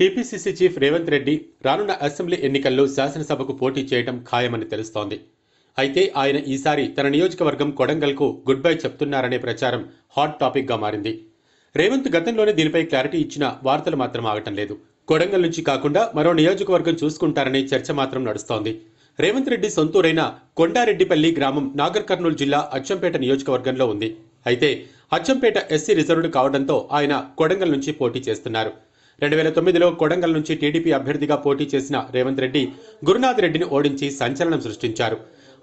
TPCC chief Revanth Reddy రానున్న assembly ఎన్నికల్లో శాసనసభకు పోటీ చేయడం ఖాయమని తెలుస్తోంది అయితే ఆయన ఈసారి తన నియోజకవర్గం కొడంగల్కు గుడ్ బై చెప్తున్నారనే ప్రచారం హాట్ టాపిక్గా మారింది రేవంత్ గతంలోనే దీనిపై క్లారిటీ ఇచ్చిన వార్తలు మాత్రం ఆగటం లేదు కొడంగల్ నుంచి కాకుండా మరో నియోజకవర్గం చూసుకుంటారని చర్చ మాత్రం నడుస్తోంది రేవంత్ రెడ్డి సొంతూరైన కొండారెడ్డిపల్లి గ్రామం నాగర్ కర్నూలు జిల్లా అచ్చంపేట నియోజకవర్గంలో ఉంది అయితే అచ్చంపేట ఎస్సీ రిజర్వ్డ్ కావడంతో ఆయన కొడంగల్ నుంచి పోటీ చేస్తున్నారు రెండు వేల తొమ్మిదిలో కొడంగల్ నుంచి టీడీపీ అభ్యర్థిగా పోటీ చేసిన రేవంత్ రెడ్డి గురునాథ్ రెడ్డిని ఓడించి సంచలనం సృష్టించారు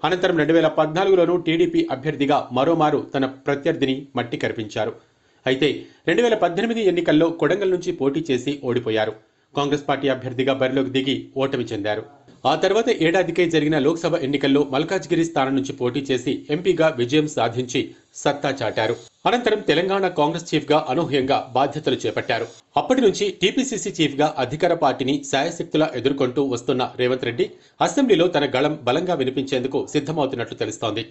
అనంతరం రెండు వేల పద్నాలుగులోనూ టీడీపీ అభ్యర్థిగా మరోమారు తన ప్రత్యర్థిని మట్టి కరిపించారు అయితే రెండు వేల పద్దెనిమిది ఎన్నికల్లో కొడంగల్ నుంచి పోటీ చేసి ఓడిపోయారు కాంగ్రెస్ పార్టీ అభ్యర్థిగా బరిలోకి దిగి ఓటమి చెందారు ఆ తర్వాత ఏడాదికే జరిగిన లోక్సభ ఎన్నికల్లో మల్కాజ్గిరి స్థానం నుంచి పోటీ చేసి ఎంపీగా విజయం సాధించి సత్తా చాటారు అనంతరం తెలంగాణ కాంగ్రెస్ చీఫ్గా అనూహ్యంగా బాధ్యతలు చేపట్టారు అప్పటి నుంచి టీపీసీసీ చీఫ్గా అధికార పార్టీని శాయశక్తులా ఎదుర్కొంటూ వస్తున్న రేవంత్ రెడ్డి అసెంబ్లీలో తన గళం బలంగా వినిపించేందుకు సిద్ధమవుతున్నట్లు తెలుస్తోంది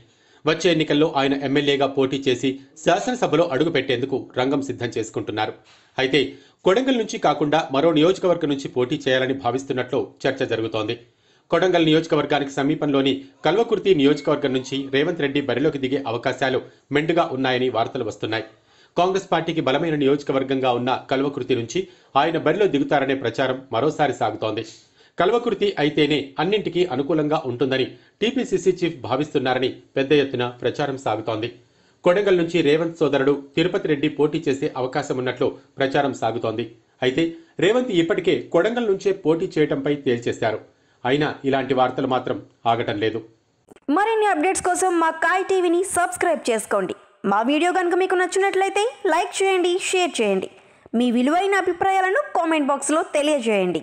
వచ్చే ఎన్నికల్లో ఆయన ఎమ్మెల్యేగా పోటీ చేసి శాసనసభలో అడుగుపెట్టేందుకు రంగం సిద్ధం చేసుకుంటున్నారు అయితే కొడంగల్ నుంచి కాకుండా మరో నియోజకవర్గం నుంచి పోటీ చేయాలని భావిస్తున్నట్లు చర్చ జరుగుతోంది కొడంగల్ నియోజకవర్గానికి సమీపంలోని కల్వకుర్తి నియోజకవర్గం నుంచి రేవంత్ రెడ్డి బరిలోకి దిగే అవకాశాలు మెండుగా ఉన్నాయని వార్తలు వస్తున్నాయి కాంగ్రెస్ పార్టీకి బలమైన నియోజకవర్గంగా ఉన్న కల్వకుర్తి నుంచి ఆయన బరిలో దిగుతారనే ప్రచారం మరోసారి సాగుతోంది కల్వకుర్తి అయితేనే అన్నింటికీ అనుకూలంగా ఉంటుందని టీపీసీసీ చీఫ్ భావిస్తున్నారని పెద్ద ఎత్తున ప్రచారం సాగుతోంది కొడంగల్ నుంచి రేవంత్ సోదరుడు తిరుపతి రెడ్డి పోటీ చేసే అవకాశం ఉన్నట్లు ప్రచారం సాగుతోంది అయితే రేవంత్ ఇప్పటికే కొడంగల్ నుంచే పోటీ చేయడంపై తేల్చేశారు అయినా ఇలాంటి వార్తలు మాత్రం ఆగటం లేదు మరిన్ని అప్డేట్స్ కోసం మా కాయ్ టీవీని సబ్స్క్రైబ్ చేసుకోండి మా వీడియో కనుక మీకు నచ్చినట్లయితే లైక్ చేయండి షేర్ చేయండి మీ విలువైన అభిప్రాయాలను కామెంట్ బాక్స్లో తెలియజేయండి